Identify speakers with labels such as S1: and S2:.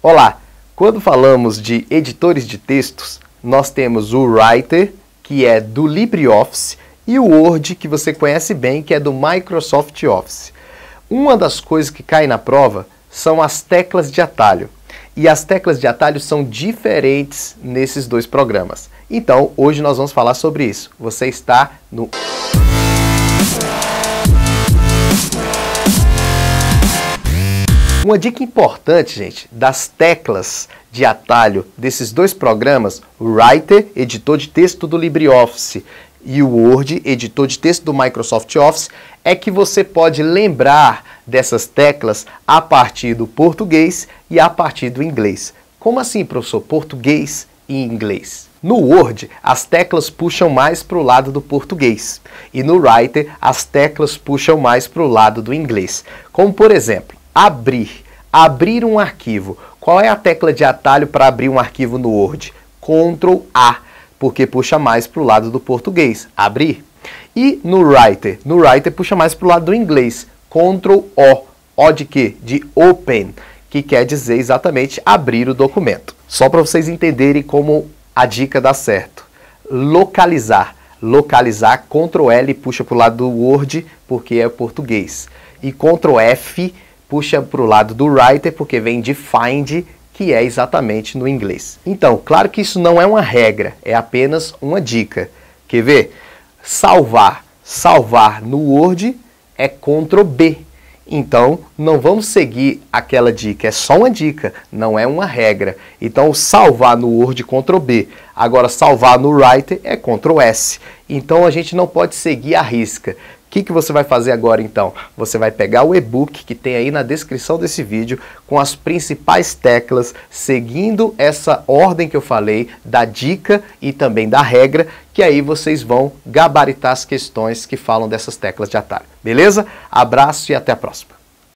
S1: Olá! Quando falamos de editores de textos, nós temos o Writer, que é do LibreOffice, e o Word, que você conhece bem, que é do Microsoft Office. Uma das coisas que cai na prova são as teclas de atalho. E as teclas de atalho são diferentes nesses dois programas. Então, hoje nós vamos falar sobre isso. Você está no. Uma dica importante, gente, das teclas de atalho desses dois programas, o Writer, editor de texto do LibreOffice, e o Word, editor de texto do Microsoft Office, é que você pode lembrar dessas teclas a partir do português e a partir do inglês. Como assim, professor? Português e inglês. No Word, as teclas puxam mais para o lado do português e no Writer, as teclas puxam mais para o lado do inglês. Como por exemplo, Abrir. Abrir um arquivo. Qual é a tecla de atalho para abrir um arquivo no Word? Ctrl A, porque puxa mais para o lado do português. Abrir. E no Writer? No Writer puxa mais para o lado do inglês. Ctrl O. O de quê? De Open, que quer dizer exatamente abrir o documento. Só para vocês entenderem como a dica dá certo. Localizar. Localizar, Ctrl L puxa para o lado do Word, porque é português. E Ctrl F puxa para o lado do writer, porque vem de find, que é exatamente no inglês. Então, claro que isso não é uma regra, é apenas uma dica. Quer ver? Salvar. Salvar no Word é Ctrl B. Então, não vamos seguir aquela dica, é só uma dica, não é uma regra. Então, salvar no Word Ctrl B. Agora, salvar no Writer é Ctrl S. Então, a gente não pode seguir a risca. O que, que você vai fazer agora então? Você vai pegar o e-book que tem aí na descrição desse vídeo com as principais teclas, seguindo essa ordem que eu falei, da dica e também da regra, que aí vocês vão gabaritar as questões que falam dessas teclas de atalho. Beleza? Abraço e até a próxima!